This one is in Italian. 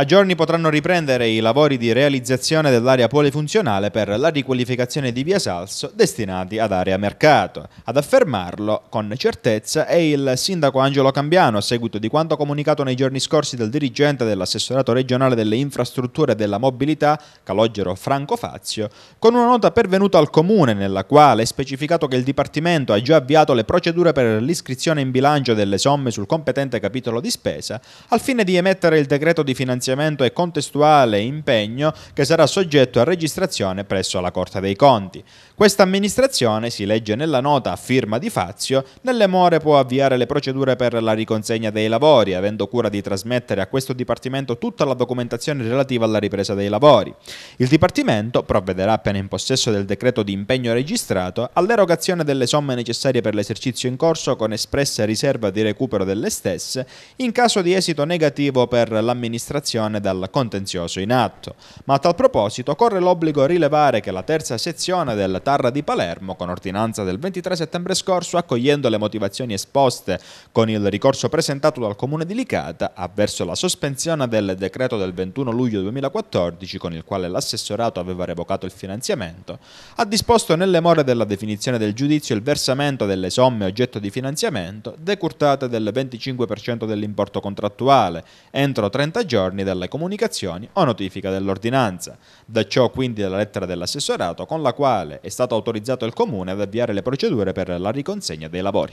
A giorni potranno riprendere i lavori di realizzazione dell'area polifunzionale per la riqualificazione di Via Salso destinati ad area mercato. Ad affermarlo con certezza è il sindaco Angelo Cambiano a seguito di quanto comunicato nei giorni scorsi dal dirigente dell'assessorato regionale delle infrastrutture e della mobilità, Calogero Franco Fazio, con una nota pervenuta al comune nella quale è specificato che il Dipartimento ha già avviato le procedure per l'iscrizione in bilancio delle somme sul competente capitolo di spesa al fine di emettere il decreto di finanziamento finanziamento e contestuale impegno che sarà soggetto a registrazione presso la Corte dei Conti. Questa amministrazione, si legge nella nota a firma di Fazio, nelle more può avviare le procedure per la riconsegna dei lavori, avendo cura di trasmettere a questo Dipartimento tutta la documentazione relativa alla ripresa dei lavori. Il Dipartimento provvederà appena in possesso del decreto di impegno registrato all'erogazione delle somme necessarie per l'esercizio in corso con espressa riserva di recupero delle stesse in caso di esito negativo per l'amministrazione prescrizione dal contenzioso in atto. Ma a tal proposito corre l'obbligo rilevare che la terza sezione del Tarra di Palermo, con ordinanza del 23 settembre scorso, accogliendo le motivazioni esposte con il ricorso presentato dal Comune di Licata, avverso la sospensione del decreto del 21 luglio 2014 con il quale l'assessorato aveva revocato il finanziamento, ha disposto nelle more della definizione del giudizio il versamento delle somme oggetto di finanziamento decurtate del 25% dell'importo contrattuale entro 30 giorni interni delle comunicazioni o notifica dell'ordinanza. Da ciò quindi la lettera dell'assessorato con la quale è stato autorizzato il Comune ad avviare le procedure per la riconsegna dei lavori.